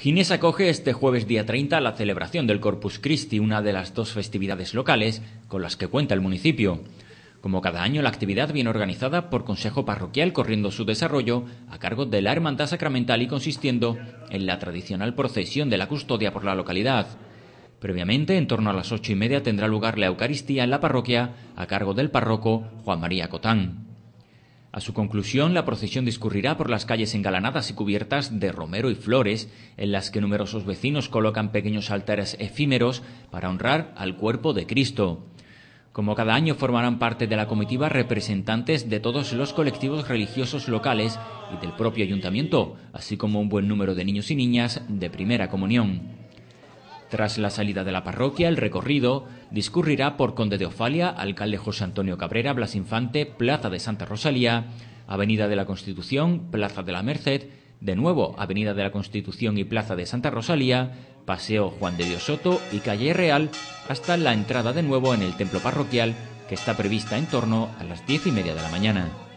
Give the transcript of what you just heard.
Ginés acoge este jueves día 30 la celebración del Corpus Christi, una de las dos festividades locales con las que cuenta el municipio. Como cada año, la actividad viene organizada por Consejo Parroquial, corriendo su desarrollo a cargo de la Hermandad Sacramental y consistiendo en la tradicional procesión de la custodia por la localidad. Previamente, en torno a las ocho y media, tendrá lugar la Eucaristía en la parroquia a cargo del párroco Juan María Cotán. A su conclusión, la procesión discurrirá por las calles engalanadas y cubiertas de romero y flores, en las que numerosos vecinos colocan pequeños altares efímeros para honrar al cuerpo de Cristo. Como cada año formarán parte de la comitiva representantes de todos los colectivos religiosos locales y del propio ayuntamiento, así como un buen número de niños y niñas de primera comunión. Tras la salida de la parroquia, el recorrido discurrirá por Conde de Ofalia, Alcalde José Antonio Cabrera, Blas Infante, Plaza de Santa Rosalía, Avenida de la Constitución, Plaza de la Merced, de nuevo Avenida de la Constitución y Plaza de Santa Rosalía, Paseo Juan de Dios Soto y Calle Real, hasta la entrada de nuevo en el templo parroquial, que está prevista en torno a las diez y media de la mañana.